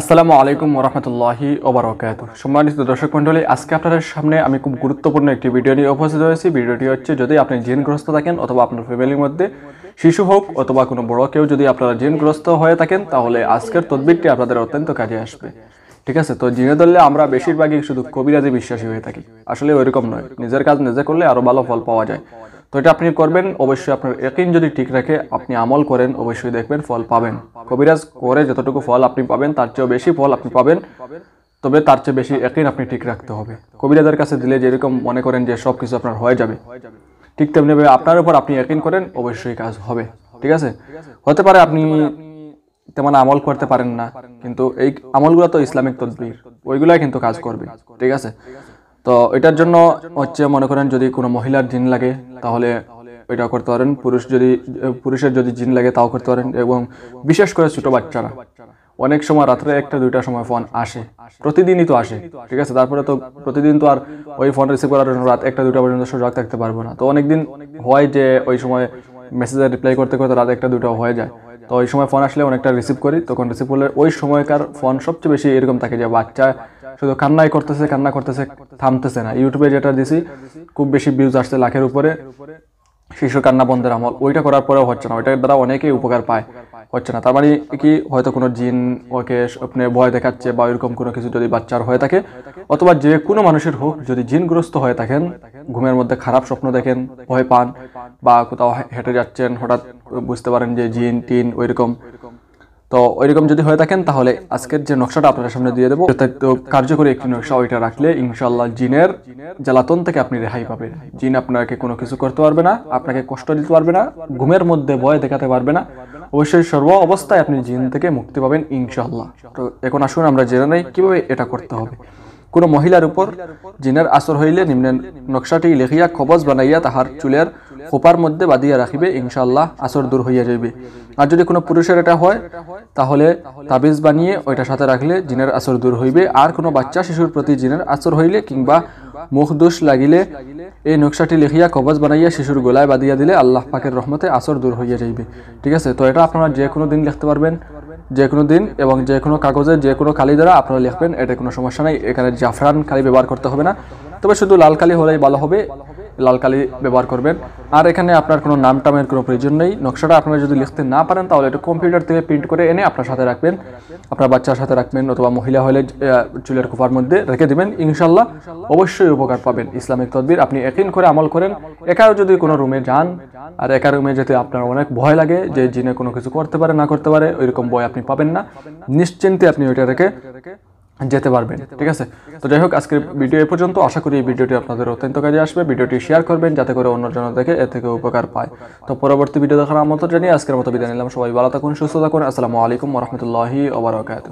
আসসালামু আলাইকুম ওরহমতুল্লাহি ওবরাকাত সম্মানিত দর্শক মন্ডলী আজকে আপনাদের সামনে আমি খুব গুরুত্বপূর্ণ একটি ভিডিও নিয়ে উপস্থিত হয়েছি ভিডিওটি হচ্ছে যদি আপনি জিনগ্রস্ত থাকেন অথবা আপনার ফ্যামিলির মধ্যে শিশু হোক অথবা কোনো বড় কেউ যদি আপনারা জিনগ্রস্ত হয়ে থাকেন তাহলে আজকের তদবিরটি আপনাদের অত্যন্ত কাজে আসবে ঠিক আছে তো জিনে ধরলে আমরা বেশিরভাগই শুধু কবিরাজে বিশ্বাসী হয়ে থাকি আসলে ওইরকম নয় নিজের কাজ নিজে করলে আরও ভালো ফল পাওয়া যায় তো এটা আপনি করবেন অবশ্যই আপনার একিন যদি ঠিক রাখে আপনি আমল করেন অবশ্যই দেখবেন ফল পাবেন কবিরাজ করে যতটুকু ফল আপনি পাবেন তার চেয়েও বেশি ফল আপনি পাবেন তবে তার চেয়ে বেশি একিন আপনি ঠিক রাখতে হবে কবিরাজের কাছে দিলে যেরকম মনে করেন যে সব কিছু আপনার হয়ে যাবে ঠিক তেমনিভাবে আপনার উপর আপনি একিন করেন অবশ্যই কাজ হবে ঠিক আছে হতে পারে আপনি তেমন আমল করতে পারেন না কিন্তু এই আমলগুলো তো ইসলামিক তদবির ওইগুলাই কিন্তু কাজ করবে ঠিক আছে তো এটার জন্য হচ্ছে মনে করেন যদি কোনো মহিলার জিন লাগে তাহলে এটা করতে পারেন পুরুষ যদি পুরুষের যদি জিন লাগে তাও করতে পারেন এবং বিশেষ করে ছোটো বাচ্চারা অনেক সময় রাত্রে একটা দুইটা সময় ফোন আসে প্রতিদিনই তো আসে ঠিক আছে তারপরে তো প্রতিদিন তো আর ওই ফোন রিসিভ করার জন্য রাত একটা দুইটা পর্যন্ত সজাগ থাকতে পারবো না তো অনেকদিন হয় যে ওই সময় মেসেজে রিপ্লাই করতে করতে রাত একটা দুটো হয়ে যায় তো ওই সময় ফোন আসলে অনেকটা রিসিভ করি তখন রিসিভ করলে ওই সময়কার ফোন সবচেয়ে বেশি এরকম থাকে যে বাচ্চা শুধু কান্নাই করতেছে কান্না করতেছে থামতেছে না ইউটিউবে যেটা দিছি খুব বেশি ভিউজ আসছে লাখের উপরে শিশু কান্না বন্ধের আমল ওইটা করার পরেও হচ্ছে না ওইটার দ্বারা অনেকেই উপকার পায় হচ্ছে না তার মানে কি হয়তো কোনো জিন ওকে আপনি ভয় দেখাচ্ছে বা ওইরকম কোনো কিছু যদি বাচ্চার হয়ে থাকে অথবা যে কোনো মানুষের হোক যদি জিনগ্রস্ত হয়ে থাকেন ঘুমের মধ্যে খারাপ স্বপ্ন দেখেন ভয় পান বা কোথাও হেঁটে যাচ্ছেন হঠাৎ বুঝতে পারেন যে জিন টিন ওইরকম তো ওইরকম যদি হয়ে থাকেন তাহলে আজকের যে নকশাটা আপনার সামনে দিয়ে দেবো কার্যকরী একটি নকশা ওইটা রাখলে ইনশাল্লাহ জিনের জ্বালাতন থেকে আপনি রেহাই পাবেন জিন আপনাকে কোনো কিছু করতে পারবে না আপনাকে কষ্ট দিতে পারবে না ঘুমের মধ্যে ভয় দেখাতে পারবে না অবশ্যই সর্ব অবস্থায় আপনি জিন থেকে মুক্তি পাবেন ইনশাল্লাহ তো এখন আসুন আমরা জেনে নেই কীভাবে এটা করতে হবে কোনো মহিলার উপর জিনের আসর হইলে নিম্নের নকশাটি লেখিয়া খবজ বানাইয়া তাহার চুলের খোপার মধ্যে বাঁধিয়া রাখিবে ইনশাল্লাহ আসর দূর হইয়া যাইবে আর যদি কোনো পুরুষের এটা হয় তাহলে তাবিজ বানিয়ে ওইটার সাথে রাখলে জিনের আসর দূর হইবে আর কোনো বাচ্চা শিশুর প্রতি জিনের আসর হইলে কিংবা মুখ দোষ লাগিলে এই নকশাটি লিখিয়া কবজ বানাইয়া শিশুর গোলায় বাঁধিয়া দিলে আল্লাহ পাকের রহমতে আসর দূর হইয়া যাইবে ঠিক আছে তো এটা আপনারা যে কোনো দিন লিখতে পারবেন যে কোনো দিন এবং যে কোনো কাগজে যে কোনো কালি দ্বারা আপনারা লিখবেন এটা কোনো সমস্যা নাই এখানে জাফরান কালি ব্যবহার করতে হবে না তবে শুধু লাল কালি হলেই ভালো হবে লাল কালি ব্যবহার করবেন আর এখানে আপনার কোনো নাম টামের কোনো প্রয়োজন নেই নকশাটা আপনারা যদি লিখতে না পারেন তাহলে এটা কম্পিউটার থেকে প্রিন্ট করে এনে আপনার সাথে রাখবেন আপনার বাচ্চার সাথে রাখবেন অথবা মহিলা হলে চুলের কোপার মধ্যে রেখে দেবেন ইনশাল্লাহ অবশ্যই উপকার পাবেন ইসলামিক তদবির আপনি একদিন করে আমল করেন একা যদি কোনো রুমে যান আর একা রুমে যেতে আপনার অনেক ভয় লাগে যে জিনে কোনো কিছু করতে পারে না করতে পারে ওইরকম ভয় আপনি পাবেন না নিশ্চিন্তে আপনি ওইটা রেখে যেতে পারবেন ঠিক আছে তো যাই হোক আজকের ভিডিও এ পর্যন্ত আশা করি এই ভিডিওটি আপনাদের অত্যন্ত কাজে আসবে ভিডিওটি শেয়ার করবেন যাতে করে অন্যজনের দেখে এর থেকে উপকার পায় তো পরবর্তী ভিডিও দেখার আমন্ত্রণ জানিয়ে আজকের মতো বিদায় নিলাম সবাই ভালো থাকুন সুস্থ থাকুন আসসালামু আলাইকুম রহমতুল্লাহি ওবরাকাত